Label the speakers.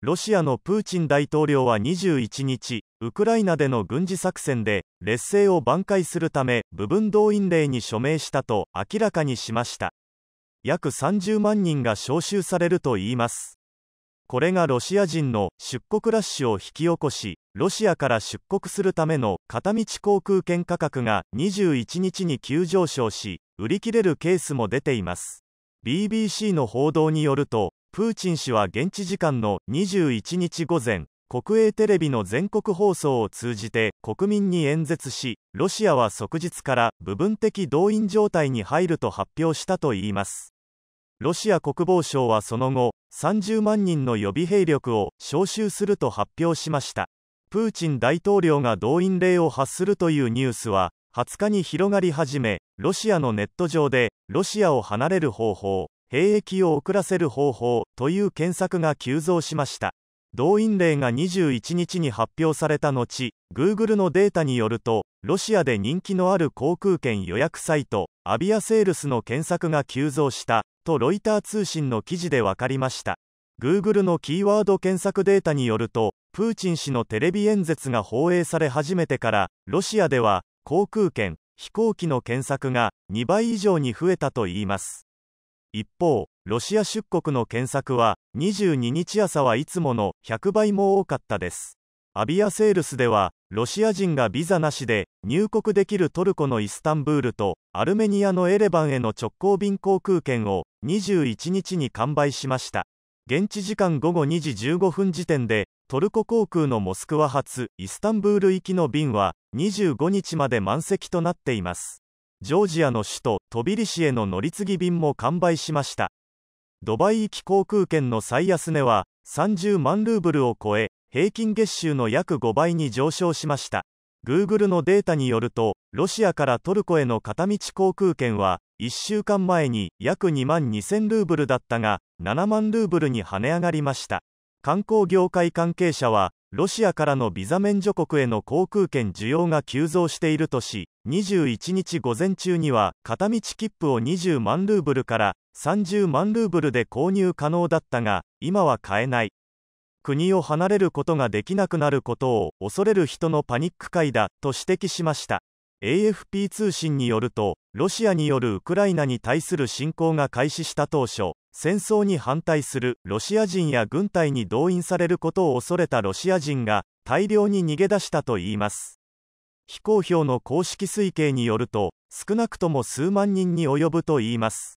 Speaker 1: ロシアのプーチン大統領は21日、ウクライナでの軍事作戦で劣勢を挽回するため部分動員令に署名したと明らかにしました。約30万人が招集されるといいます。これがロシア人の出国ラッシュを引き起こし、ロシアから出国するための片道航空券価格が21日に急上昇し、売り切れるケースも出ています。BBC の報道によるとプーチン氏は現地時間の21日午前国営テレビの全国放送を通じて国民に演説しロシアは即日から部分的動員状態に入ると発表したといいますロシア国防省はその後30万人の予備兵力を招集すると発表しましたプーチン大統領が動員令を発するというニュースは20日に広がり始めロシアのネット上でロシアを離れる方法兵役を遅らせる方法という検索が急増しました動員令が21日に発表された後 Google のデータによるとロシアで人気のある航空券予約サイトアビアセールスの検索が急増したとロイター通信の記事で分かりました Google のキーワード検索データによるとプーチン氏のテレビ演説が放映され始めてからロシアでは航空券飛行機の検索が2倍以上に増えたといいます一方ロシア出国の検索は22日朝はいつもの100倍も多かったですアビアセールスではロシア人がビザなしで入国できるトルコのイスタンブールとアルメニアのエレバンへの直行便航空券を21日に完売しました現地時間午後2時15分時点でトルコ航空のモスクワ発イスタンブール行きの便は25日まで満席となっていますジョージアの首都ビリシへの乗り継ぎ便も完売しましたドバイ行き航空券の最安値は30万ルーブルを超え平均月収の約5倍に上昇しましたグーグルのデータによるとロシアからトルコへの片道航空券は1週間前に約2万2000ルーブルだったが7万ルーブルに跳ね上がりました観光業界関係者はロシアからのビザ免除国への航空券需要が急増しているとし21日午前中には片道切符を20万ルーブルから30万ルーブルで購入可能だったが今は買えない国を離れることができなくなることを恐れる人のパニック会だと指摘しました AFP 通信によるとロシアによるウクライナに対する侵攻が開始した当初戦争に反対するロシア人や軍隊に動員されることを恐れたロシア人が大量に逃げ出したといいます非公表の公式推計によると少なくとも数万人に及ぶといいます